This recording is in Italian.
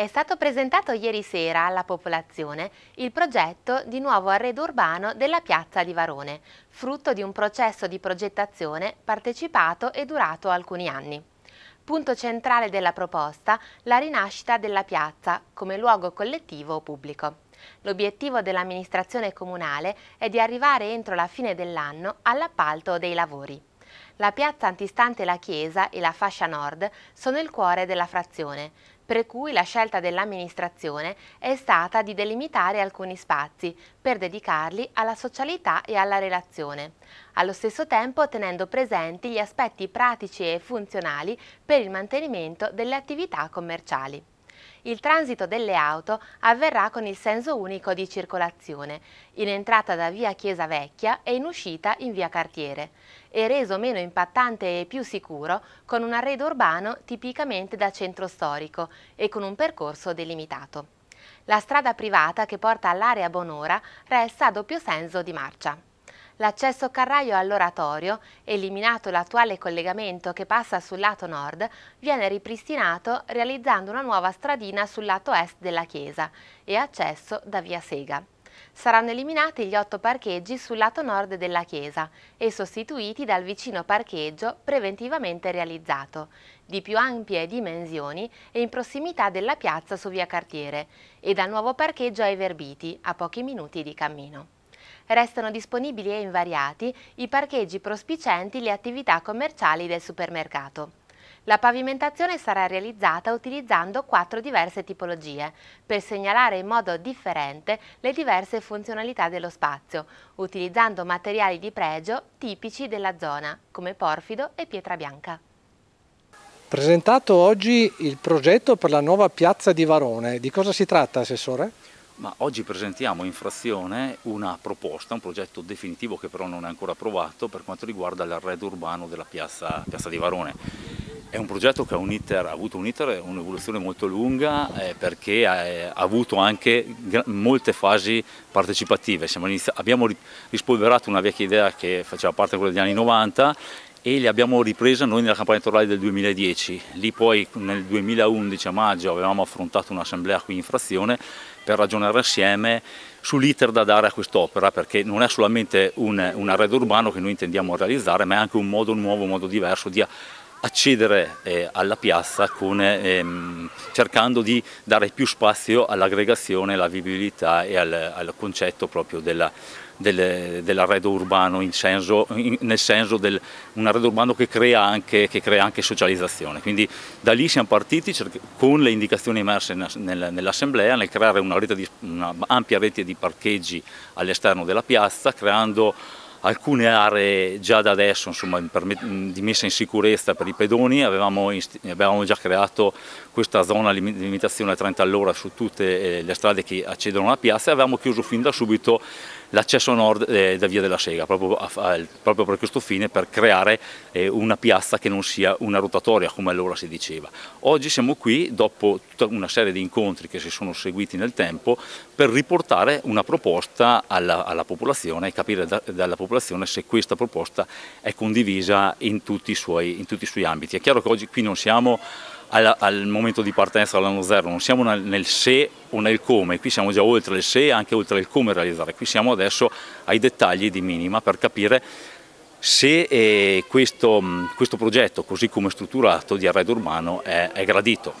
È stato presentato ieri sera alla popolazione il progetto di nuovo arredo urbano della piazza di Varone, frutto di un processo di progettazione partecipato e durato alcuni anni. Punto centrale della proposta la rinascita della piazza come luogo collettivo o pubblico. L'obiettivo dell'amministrazione comunale è di arrivare entro la fine dell'anno all'appalto dei lavori. La piazza antistante la chiesa e la fascia nord sono il cuore della frazione, per cui la scelta dell'amministrazione è stata di delimitare alcuni spazi per dedicarli alla socialità e alla relazione, allo stesso tempo tenendo presenti gli aspetti pratici e funzionali per il mantenimento delle attività commerciali. Il transito delle auto avverrà con il senso unico di circolazione, in entrata da via Chiesa Vecchia e in uscita in via Cartiere, e reso meno impattante e più sicuro con un arredo urbano tipicamente da centro storico e con un percorso delimitato. La strada privata che porta all'area Bonora resta a doppio senso di marcia. L'accesso carraio all'oratorio, eliminato l'attuale collegamento che passa sul lato nord, viene ripristinato realizzando una nuova stradina sul lato est della chiesa e accesso da via Sega. Saranno eliminati gli otto parcheggi sul lato nord della chiesa e sostituiti dal vicino parcheggio preventivamente realizzato, di più ampie dimensioni e in prossimità della piazza su via Cartiere, e dal nuovo parcheggio ai Verbiti, a pochi minuti di cammino. Restano disponibili e invariati i parcheggi prospicenti le attività commerciali del supermercato. La pavimentazione sarà realizzata utilizzando quattro diverse tipologie per segnalare in modo differente le diverse funzionalità dello spazio, utilizzando materiali di pregio tipici della zona, come porfido e pietra bianca. Presentato oggi il progetto per la nuova piazza di Varone. Di cosa si tratta, Assessore? ma oggi presentiamo in frazione una proposta, un progetto definitivo che però non è ancora approvato per quanto riguarda l'arredo urbano della piazza, piazza di Varone. È un progetto che ha, un iter, ha avuto un iter, un'evoluzione molto lunga eh, perché ha, eh, ha, avuto anche molte fasi partecipative. abbiamo rispolverato una vecchia idea che faceva parte di quella degli anni 90 e abbiamo ripresa noi nella campagna elettorale del 2010. Lì poi nel 2011 a maggio avevamo affrontato un'assemblea qui in frazione per ragionare assieme sull'iter da dare a quest'opera perché non è solamente un, un arredo urbano che noi intendiamo realizzare ma è anche un modo nuovo, un modo diverso di accedere eh, alla piazza con, ehm, cercando di dare più spazio all'aggregazione, alla vivibilità e al, al concetto proprio della, del, dell'arredo urbano senso, in, nel senso di un arredo urbano che crea, anche, che crea, anche, socializzazione. Quindi da lì siamo partiti con le indicazioni emerse nel, nell'assemblea nel creare una, rete di, una ampia rete di parcheggi all'esterno della piazza, creando alcune aree già da adesso insomma, di messa in sicurezza per i pedoni, avevamo, avevamo, già creato questa zona di limitazione a 30 all'ora su tutte eh, le strade che accedono alla piazza e avevamo chiuso fin da subito l'accesso nord eh, da Via della Sega, proprio, a, a, proprio, per questo fine, per creare eh, una piazza che non sia una rotatoria come allora si diceva. Oggi siamo qui dopo tutta una serie di incontri che si sono seguiti nel tempo per riportare una proposta alla, alla popolazione e capire da, dalla popolazione se questa proposta è condivisa in tutti i suoi, in tutti i suoi ambiti. È chiaro che oggi qui non siamo al, al momento di partenza all'anno zero, non siamo nel se o nel come, qui siamo già oltre il se e anche oltre il come realizzare, qui siamo adesso ai dettagli di minima per capire se eh, questo, questo, progetto, così come strutturato, di arredo urbano è, è gradito.